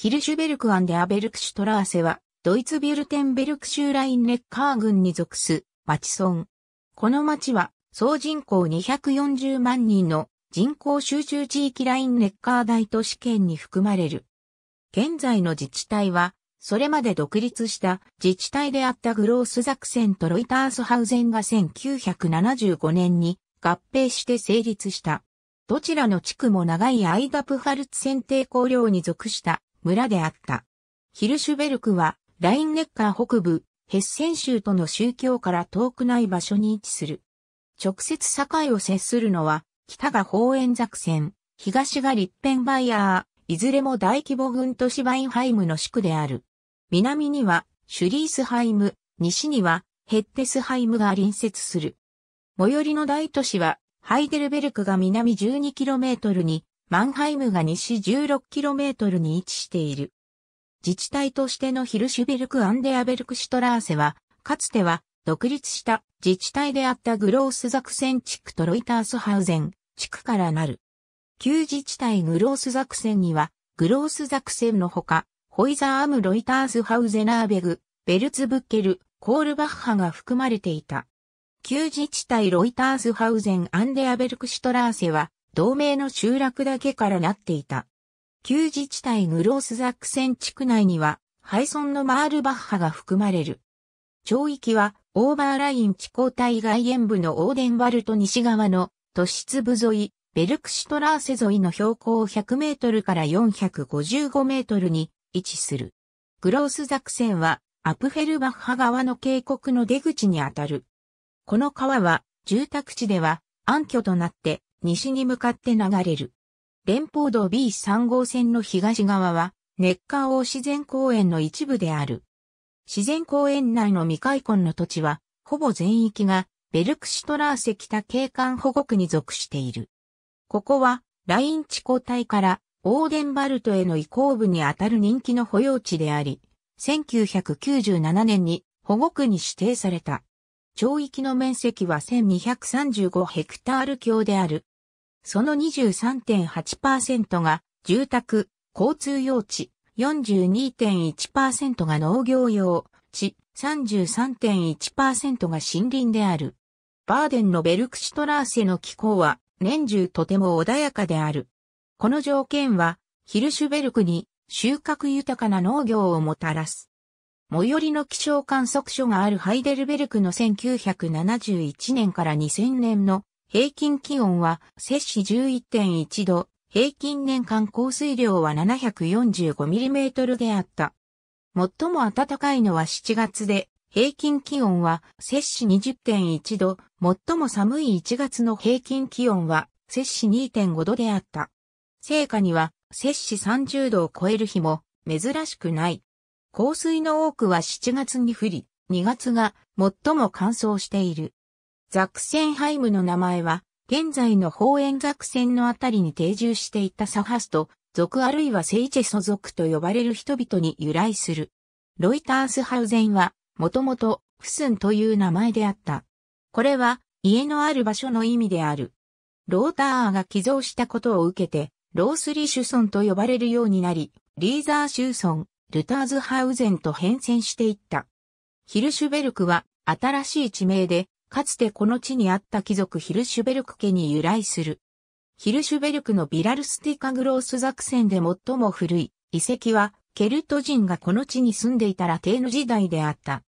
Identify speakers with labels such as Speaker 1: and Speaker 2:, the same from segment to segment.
Speaker 1: ヒルシュベルクアンデアベルクシュトラーセは、ドイツビュルテンベルク州ラインネッカー郡に属す、町村。この町は、総人口240万人の人口集中地域ラインネッカー大都市圏に含まれる。現在の自治体は、それまで独立した自治体であったグロースザクセンとロイタースハウゼンが1975年に合併して成立した。どちらの地区も長い間プファルツ選定公領に属した村であった。ヒルシュベルクは、ラインネッカー北部、ヘッセン州との宗教から遠くない場所に位置する。直接境を接するのは、北が方円作戦、東がリッペンバイヤー、いずれも大規模軍都市バインハイムの宿である。南には、シュリースハイム、西には、ヘッテスハイムが隣接する。最寄りの大都市は、ハイデルベルクが南 12km にマンハイムが西 16km に位置している。自治体としてのヒルシュベルク・アンデアベルク・シュトラーセは、かつては独立した自治体であったグロースザクセン地区とロイタースハウゼン地区からなる。旧自治体グロースザクセンには、グロースザクセンのほか、ホイザーアム・ロイタースハウゼナーベグ、ベルツブッケル、コールバッハが含まれていた。旧自治体ロイタースハウゼン・アンデアベルク・シュトラーセは、同盟の集落だけからなっていた。旧自治体グロースザクセン地区内には、廃村のマールバッハが含まれる。町域は、オーバーライン地高帯外縁部のオーデンワルト西側の都市部沿い、ベルクシトラーセ沿いの標高100メートルから455メートルに位置する。グロースザクセンは、アプフェルバッハ側の渓谷の出口にあたる。この川は、住宅地では暗渠となって、西に向かって流れる。連邦道 B3 号線の東側は、ネッカー王自然公園の一部である。自然公園内の未開墾の土地は、ほぼ全域が、ベルクシュトラーセ北景観保護区に属している。ここは、ライン地高帯から、オーデンバルトへの移行部にあたる人気の保養地であり、1997年に保護区に指定された。町域の面積は1235ヘクタール強であるその23.8%が住宅、交通用地、42.1%が農業用地、33.1%が森林である。バーデンのベルクシュトラーセの気候は年中とても穏やかである。この条件はヒルシュベルクに収穫豊かな農業をもたらす。最寄りの気象観測所があるハイデルベルクの1971年から2000年の平均気温は摂氏11.1度、平均年間降水量は 745mm であった。最も暖かいのは7月で、平均気温は摂氏20.1度、最も寒い1月の平均気温は摂氏2.5度であった。成果には摂氏30度を超える日も珍しくない。降水の多くは7月に降り、2月が最も乾燥している。ザクセンハイムの名前は、現在の方園ザクセンのあたりに定住していたサハスト、族あるいはセイチェソ族と呼ばれる人々に由来する。ロイタースハウゼンは、もともと、フスンという名前であった。これは、家のある場所の意味である。ローターが寄贈したことを受けて、ロースリシュソンと呼ばれるようになり、リーザーシューソン、ルターズハウゼンと変遷していった。ヒルシュベルクは、新しい地名で、かつてこの地にあった貴族ヒルシュベルク家に由来する。ヒルシュベルクのビラルスティカグロース作戦で最も古い遺跡は、ケルト人がこの地に住んでいたラテーヌ時代であった。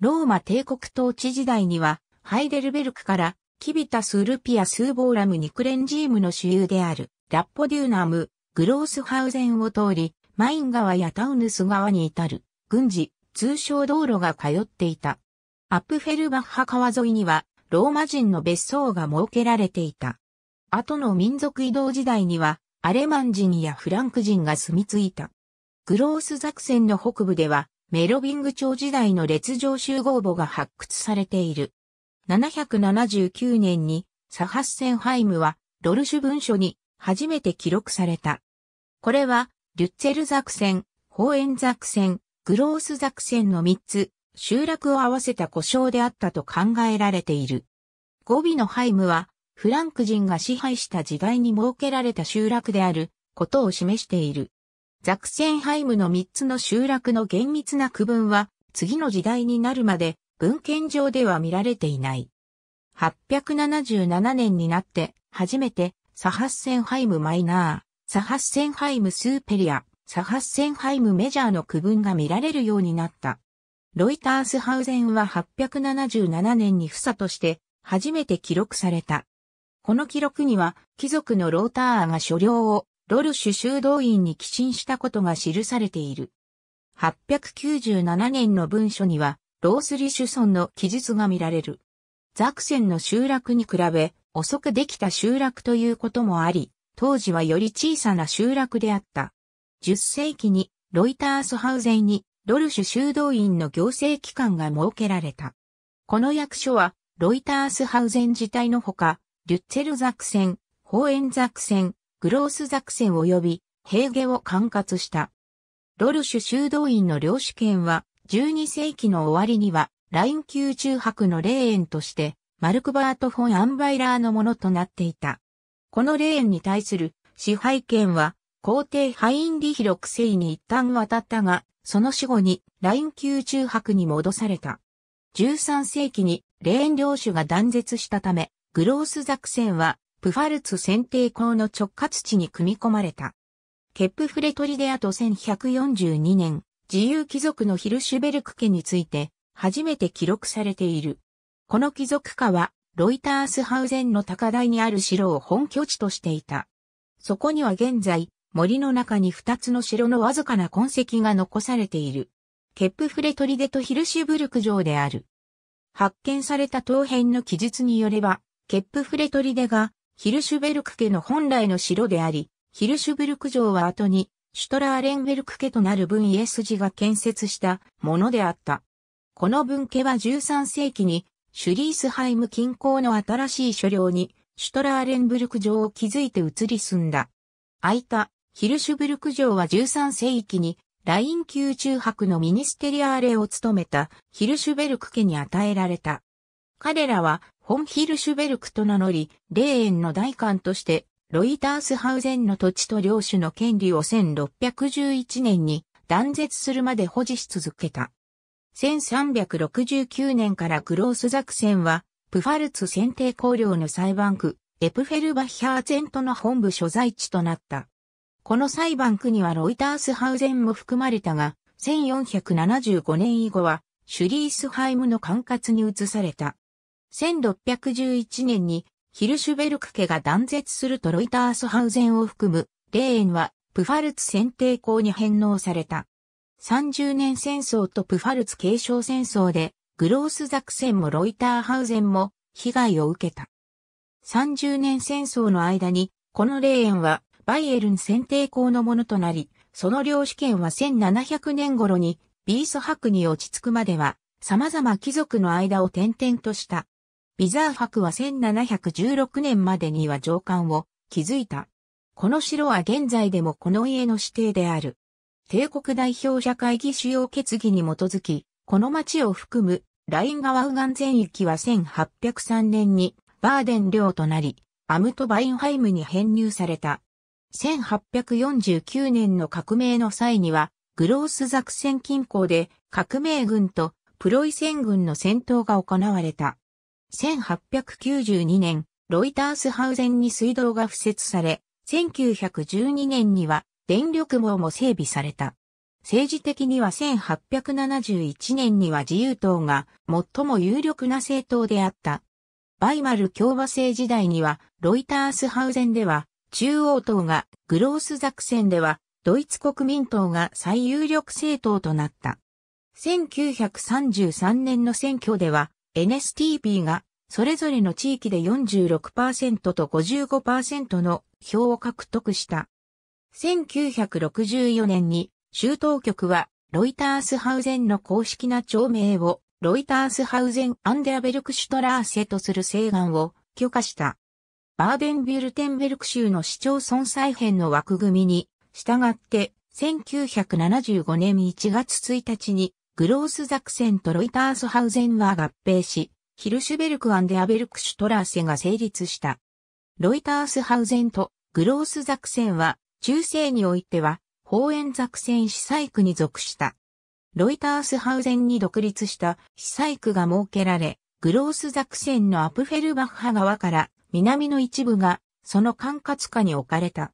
Speaker 1: ローマ帝国統治時代には、ハイデルベルクから、キビタス・ルピア・スーボーラム・ニクレンジームの主流である、ラッポデューナム、グロースハウゼンを通り、マイン川やタウヌス川に至る、軍事、通商道路が通っていた。アップフェルバッハ川沿いには、ローマ人の別荘が設けられていた。後の民族移動時代には、アレマン人やフランク人が住み着いた。グロース作戦の北部では、メロビング朝時代の列上集合墓が発掘されている。779年に、サハッセンハイムは、ロルシュ文書に初めて記録された。これは、リュッツェル作戦、ホーエン作戦、グロース作戦の3つ、集落を合わせた故障であったと考えられている。ゴビのハイムは、フランク人が支配した時代に設けられた集落であることを示している。ザクセンハイムの3つの集落の厳密な区分は、次の時代になるまで文献上では見られていない。877年になって初めてサハッセンハイムマイナー、サハッセンハイムスーペリア、サハッセンハイムメジャーの区分が見られるようになった。ロイタースハウゼンは877年に夫差として初めて記録された。この記録には貴族のローターが所領をロルシュ修道院に寄進したことが記されている。897年の文書にはロースリシュ村の記述が見られる。ザクセンの集落に比べ遅くできた集落ということもあり、当時はより小さな集落であった。10世紀にロイタースハウゼンにドルシュ修道院の行政機関が設けられた。この役所は、ロイタースハウゼン自体のほか、リュッツェルザクセン、ホーエンザクセン、グロースザクセン及び、ヘーゲを管轄した。ドルシュ修道院の領主権は、12世紀の終わりには、ライン級中泊の霊園として、マルクバート・フォン・アンバイラーのものとなっていた。この霊園に対する支配権は、皇帝ハインリヒ6世に一旦渡ったが、その死後にライン級中泊に戻された。13世紀にレーン領主が断絶したため、グロースザクセンはプファルツ選定校の直轄地に組み込まれた。ケップフレトリデアと1142年、自由貴族のヒルシュベルク家について初めて記録されている。この貴族家はロイタースハウゼンの高台にある城を本拠地としていた。そこには現在、森の中に二つの城のわずかな痕跡が残されている。ケップフレトリデとヒルシュブルク城である。発見された当編の記述によれば、ケップフレトリデがヒルシュベルク家の本来の城であり、ヒルシュブルク城は後にシュトラーレンベルク家となる分イエスが建設したものであった。この分家は13世紀にシュリースハイム近郊の新しい所領にシュトラーレンブルク城を築いて移り住んだ。空いたヒルシュブルク城は13世紀にライン級中博のミニステリアーレを務めたヒルシュベルク家に与えられた。彼らはホンヒルシュベルクと名乗り、霊園の代官としてロイタースハウゼンの土地と領主の権利を1611年に断絶するまで保持し続けた。1369年からグロース作戦は、プファルツ選定公領の裁判区、エプフェルバヒャーゼントの本部所在地となった。この裁判区にはロイタースハウゼンも含まれたが、1475年以後は、シュリースハイムの管轄に移された。1611年に、ヒルシュベルク家が断絶するとロイタースハウゼンを含む、レーンは、プファルツ選定校に返納された。30年戦争とプファルツ継承戦争で、グロースザクセンもロイターハウゼンも被害を受けた。30年戦争の間に、この霊園はバイエルン選定校のものとなり、その領主権は1700年頃にビース博に落ち着くまでは様々貴族の間を転々とした。ビザー博は1716年までには上官を築いた。この城は現在でもこの家の指定である。帝国代表者会議主要決議に基づき、この町を含むライン川右岸全域は1803年にバーデン領となり、アムトバインハイムに編入された。1849年の革命の際には、グロースザクセン近郊で革命軍とプロイセン軍の戦闘が行われた。1892年、ロイタースハウゼンに水道が敷設され、1912年には電力網も整備された。政治的には1871年には自由党が最も有力な政党であった。バイマル共和制時代にはロイタースハウゼンでは中央党がグロース作戦ではドイツ国民党が最有力政党となった。1933年の選挙では n s t p がそれぞれの地域で46%と55%の票を獲得した。1964年に州当局はロイタースハウゼンの公式な町名をロイタースハウゼン・アンデアベルクシュトラーセとする請願を許可した。バーデンビュルテンベルク州の市町村再編の枠組みに、従って、1975年1月1日に、グロースザクセンとロイタースハウゼンは合併し、ヒルシュベルクアンデアベルクシュトラーセが成立した。ロイタースハウゼンとグロースザクセンは、中世においては、ホーエンザクセン市細区に属した。ロイタースハウゼンに独立した被災区が設けられ、グロースザクセンのアプフェルバッハ川から南の一部がその管轄下に置かれた。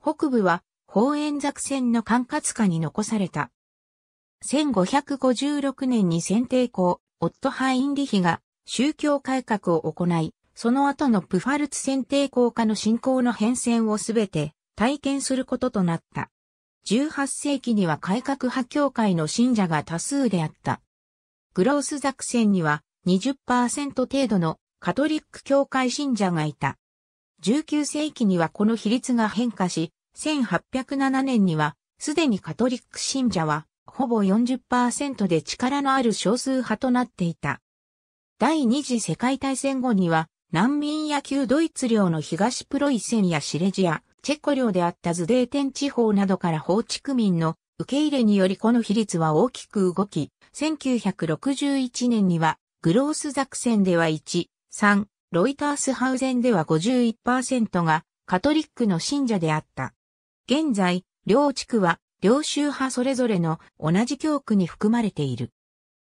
Speaker 1: 北部は宝円作戦の管轄下に残された。1556年に選定校、オットハインリヒが宗教改革を行い、その後のプファルツ選定校下の信仰の変遷をすべて体験することとなった。18世紀には改革派教会の信者が多数であった。グロース作戦には20%程度のカトリック教会信者がいた。19世紀にはこの比率が変化し、1807年にはすでにカトリック信者はほぼ40%で力のある少数派となっていた。第二次世界大戦後には難民野球ドイツ領の東プロイセンやシレジア、チェコ領であったズデーテン地方などから放置区民の受け入れによりこの比率は大きく動き、1961年にはグロース作戦では1、3、ロイタースハウゼンでは51%がカトリックの信者であった。現在、両地区は両州派それぞれの同じ教区に含まれている。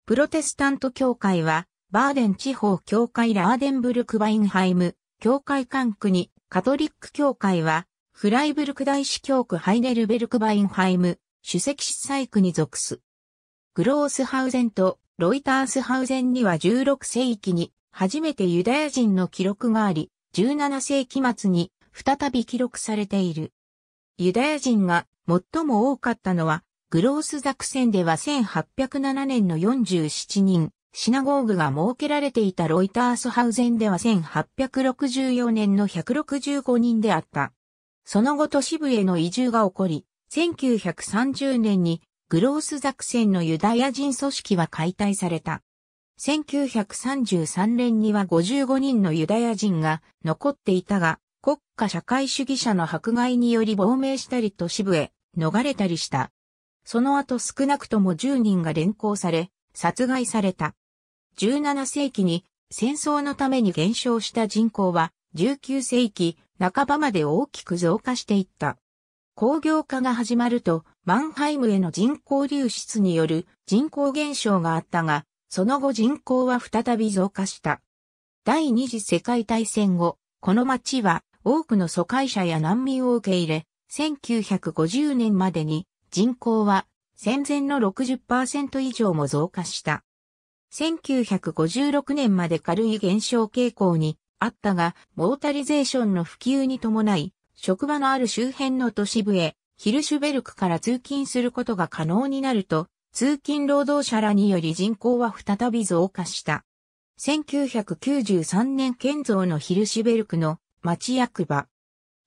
Speaker 1: プロテスタント教会は、バーデン地方教会ラーデンブルク・バインハイム、教会管区に、カトリック教会は、フライブルク大司教区ハイデルベルク・バインハイム、主席司祭区に属す。グロースハウゼンとロイタースハウゼンには16世紀に初めてユダヤ人の記録があり、17世紀末に再び記録されている。ユダヤ人が最も多かったのは、グロースザクセンでは1807年の47人、シナゴーグが設けられていたロイタースハウゼンでは1864年の165人であった。その後都市部への移住が起こり、1930年にグロースザクセンのユダヤ人組織は解体された。1933年には55人のユダヤ人が残っていたが、国家社会主義者の迫害により亡命したり都市部へ逃れたりした。その後少なくとも10人が連行され、殺害された。17世紀に戦争のために減少した人口は19世紀半ばまで大きく増加していった。工業化が始まるとマンハイムへの人口流出による人口減少があったが、その後人口は再び増加した。第二次世界大戦後、この町は多くの疎開者や難民を受け入れ、1950年までに人口は戦前の60%以上も増加した。1956年まで軽い減少傾向にあったが、モータリゼーションの普及に伴い、職場のある周辺の都市部へ、ヒルシュベルクから通勤することが可能になると、通勤労働者らにより人口は再び増加した。1993年建造のヒルシュベルクの町役場。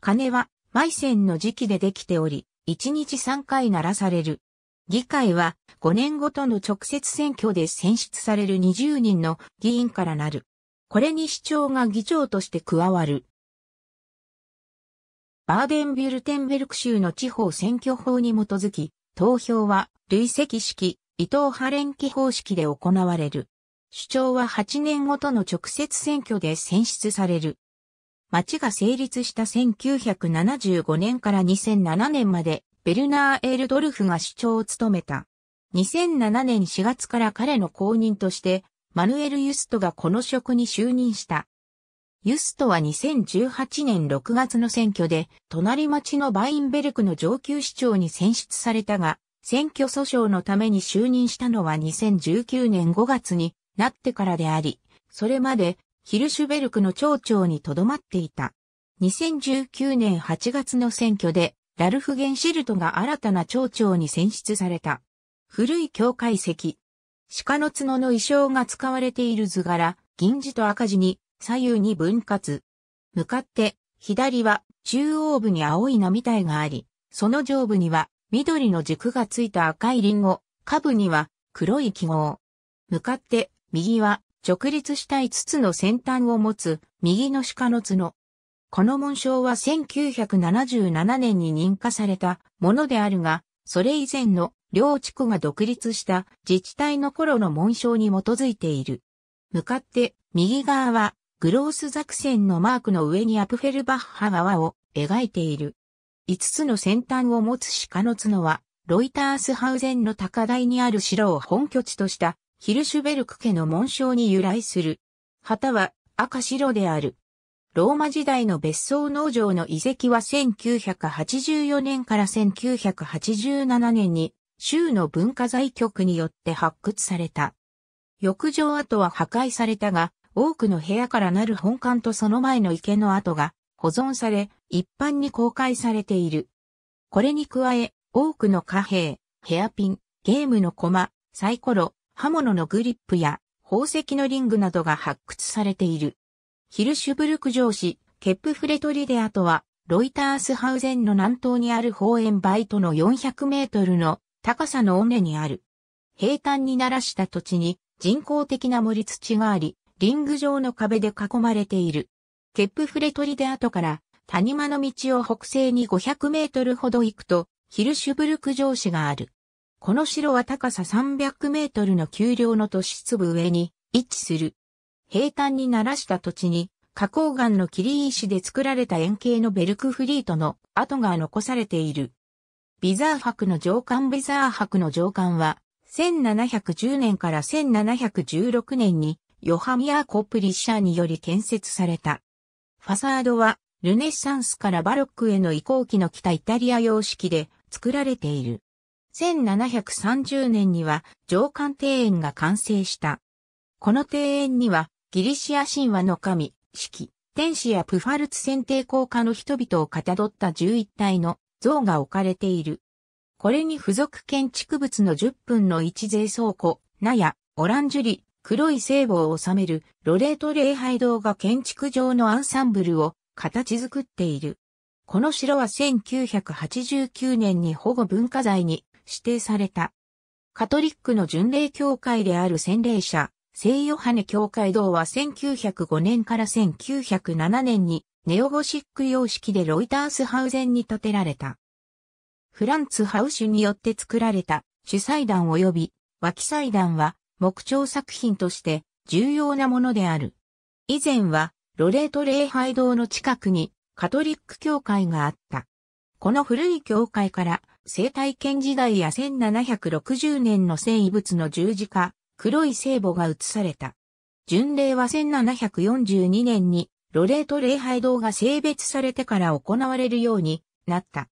Speaker 1: 金は、埋線の時期でできており、1日3回鳴らされる。議会は5年ごとの直接選挙で選出される20人の議員からなる。これに市長が議長として加わる。バーデンビュルテンベルク州の地方選挙法に基づき、投票は累積式、伊藤波連記方式で行われる。主張は8年ごとの直接選挙で選出される。町が成立した1975年から2007年までベルナー・エルドルフが主張を務めた。2007年4月から彼の後任としてマヌエル・ユストがこの職に就任した。ユストは2018年6月の選挙で、隣町のバインベルクの上級市長に選出されたが、選挙訴訟のために就任したのは2019年5月になってからであり、それまでヒルシュベルクの町長に留まっていた。2019年8月の選挙で、ラルフ・ゲンシルトが新たな町長に選出された。古い教会石。鹿の角の衣装が使われている図柄、銀字と赤字に左右に分割。向かって、左は中央部に青い波体があり、その上部には緑の軸がついた赤いリンゴ、下部には黒い記号。向かって、右は直立した5つの先端を持つ右の鹿の角。この紋章は1977年に認可されたものであるが、それ以前の両地区が独立した自治体の頃の紋章に基づいている。向かって右側はグロースザクセンのマークの上にアプフェルバッハ側を描いている。5つの先端を持つ鹿の角は、ロイタースハウゼンの高台にある城を本拠地としたヒルシュベルク家の紋章に由来する。旗は赤白である。ローマ時代の別荘農場の遺跡は1984年から1987年に州の文化財局によって発掘された。浴場跡は破壊されたが、多くの部屋からなる本館とその前の池の跡が保存され、一般に公開されている。これに加え、多くの貨幣、ヘアピン、ゲームの駒、サイコロ、刃物のグリップや宝石のリングなどが発掘されている。ヒルシュブルク城市、ケップフレトリデアとは、ロイタースハウゼンの南東にある方園バイトの400メートルの高さの尾根にある。平坦にならした土地に人工的な盛り土があり、リング状の壁で囲まれている。ケップフレトリで後から谷間の道を北西に500メートルほど行くと、ヒルシュブルク城市がある。この城は高さ300メートルの丘陵の都市部上に位置する。平坦にならした土地に、花崗岩の切石で作られた円形のベルクフリートの跡が残されている。ビザー博の上官ビザー博の上官は、1710年から1716年にヨハミア・コ・プリッシャーにより建設された。ファサードは、ルネッサンスからバロックへの移行期の北イタリア様式で作られている。1730年には上官庭園が完成した。この庭園にはギリシア神話の神、四季、天使やプファルツ選定効果の人々をかたどった11体の像が置かれている。これに付属建築物の10分の1税倉庫、ナヤ、オランジュリ、黒い聖母を収めるロレート礼拝堂が建築上のアンサンブルを形作っている。この城は1989年に保護文化財に指定された。カトリックの巡礼教会である洗礼者、聖ヨハネ教会堂は1905年から1907年にネオゴシック様式でロイタースハウゼンに建てられた。フランツ・ハウシュによって作られた主祭壇及び脇祭壇は木彫作品として重要なものである。以前は、ロレート礼拝堂の近くにカトリック教会があった。この古い教会から生体験時代や1760年の聖遺物の十字架、黒い聖母が移された。巡礼は1742年にロレート礼拝堂が性別されてから行われるようになった。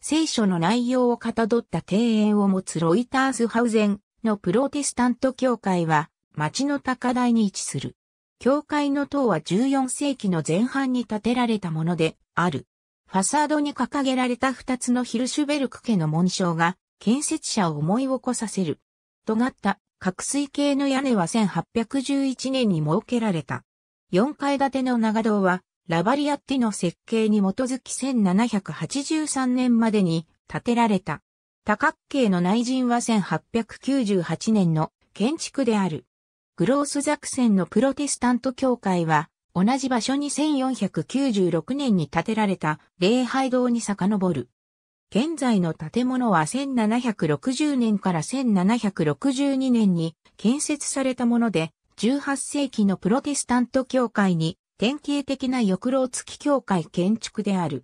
Speaker 1: 聖書の内容をかたどった庭園を持つロイタースハウゼンのプロテスタント教会は町の高台に位置する。教会の塔は14世紀の前半に建てられたものである。ファサードに掲げられた二つのヒルシュベルク家の紋章が建設者を思い起こさせる。尖った角水系の屋根は1811年に設けられた。4階建ての長堂はラバリアッティの設計に基づき1783年までに建てられた。多角形の内陣は1898年の建築である。グロースザクセンのプロテスタント教会は、同じ場所に1496年に建てられた礼拝堂に遡る。現在の建物は1760年から1762年に建設されたもので、18世紀のプロテスタント教会に典型的な浴楼付き教会建築である。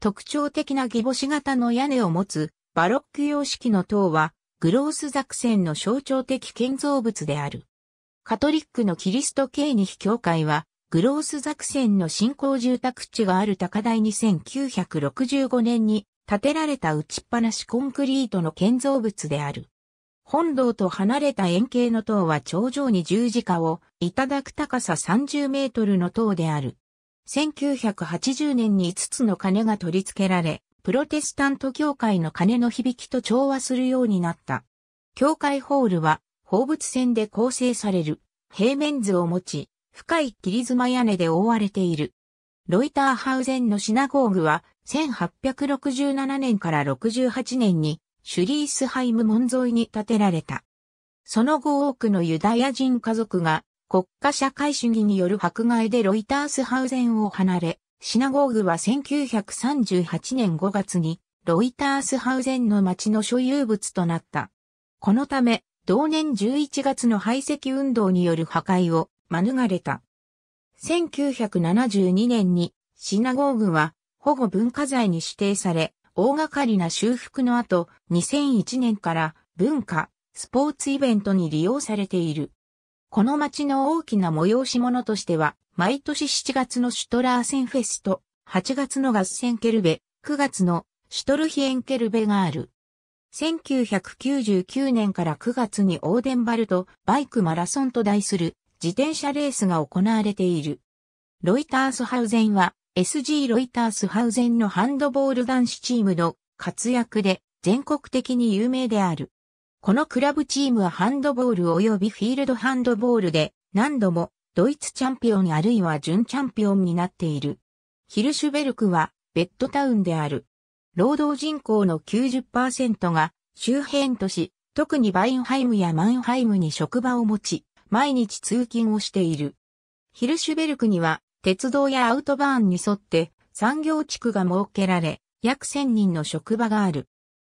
Speaker 1: 特徴的な義母子型の屋根を持つバロック様式の塔は、グロース作戦の象徴的建造物である。カトリックのキリスト系に非教会は、グロースザクセンの新興住宅地がある高台に1965年に建てられた打ちっぱなしコンクリートの建造物である。本堂と離れた円形の塔は頂上に十字架をいただく高さ30メートルの塔である。1980年に5つの鐘が取り付けられ、プロテスタント教会の鐘の響きと調和するようになった。教会ホールは、放物線で構成される、平面図を持ち、深い切妻屋根で覆われている。ロイターハウゼンのシナゴーグは、1867年から68年に、シュリースハイム門沿いに建てられた。その後多くのユダヤ人家族が国家社会主義による迫害でロイタースハウゼンを離れ、シナゴーグは1938年5月にロイタースハウゼンの町の所有物となった。このため、同年11月の排斥運動による破壊を免れた。1972年にシナゴーグは保護文化財に指定され、大掛かりな修復の後、2001年から文化、スポーツイベントに利用されている。この町の大きな催し物としては、毎年7月のシュトラーセンフェスト、8月のガッセンケルベ、9月のシュトルヒエンケルベがある。1999年から9月にオーデンバルトバイクマラソンと題する自転車レースが行われている。ロイタースハウゼンは SG ロイタースハウゼンのハンドボール男子チームの活躍で全国的に有名である。このクラブチームはハンドボール及びフィールドハンドボールで何度もドイツチャンピオンあるいは準チャンピオンになっている。ヒルシュベルクはベッドタウンである。労働人口の90%が周辺都市、特にバインハイムやマンハイムに職場を持ち、毎日通勤をしている。ヒルシュベルクには鉄道やアウトバーンに沿って産業地区が設けられ、約1000人の職場がある。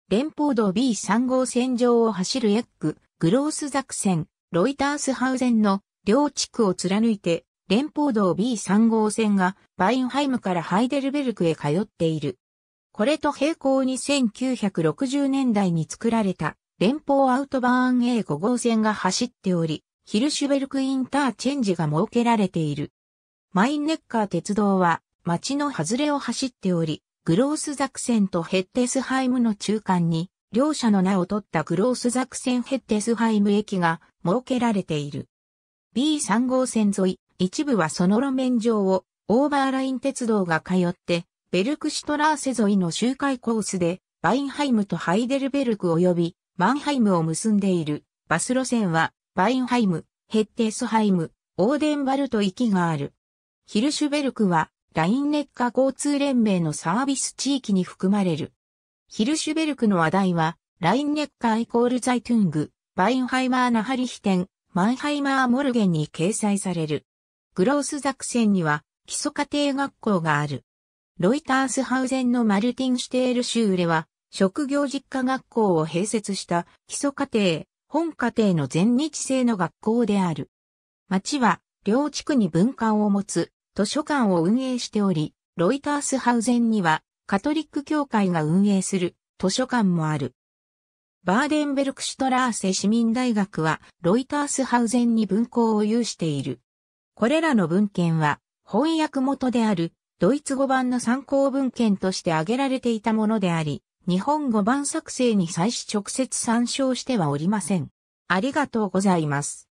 Speaker 1: 連邦道 B3 号線上を走るエッグ、グロースザクセン、ロイタースハウゼンの両地区を貫いて、連邦道 B3 号線がバインハイムからハイデルベルクへ通っている。これと並行に1960年代に作られた連邦アウトバーン A5 号線が走っており、ヒルシュベルクインターチェンジが設けられている。マインネッカー鉄道は町の外れを走っており、グロースザクセンとヘッテスハイムの中間に両者の名を取ったグロースザクセンヘッテスハイム駅が設けられている。B3 号線沿い、一部はその路面上をオーバーライン鉄道が通って、ベルクシュトラーセ沿いの周回コースで、バインハイムとハイデルベルク及びマンハイムを結んでいる。バス路線は、バインハイム、ヘッテースハイム、オーデンバルト行きがある。ヒルシュベルクは、ラインネッカ交通連盟のサービス地域に含まれる。ヒルシュベルクの話題は、ラインネッカイコールザイトゥング、バインハイマーナハリヒテン、マンハイマー・モルゲンに掲載される。グロースザクセンには基礎家庭学校がある。ロイタースハウゼンのマルティン・シュテール・シューレは、職業実家学校を併設した基礎家庭、本家庭の全日制の学校である。町は両地区に文館を持つ図書館を運営しており、ロイタースハウゼンにはカトリック教会が運営する図書館もある。バーデンベルクシュトラーセ市民大学はロイタースハウゼンに文献を有している。これらの文献は翻訳元であるドイツ語版の参考文献として挙げられていたものであり、日本語版作成に際し直接参照してはおりません。ありがとうございます。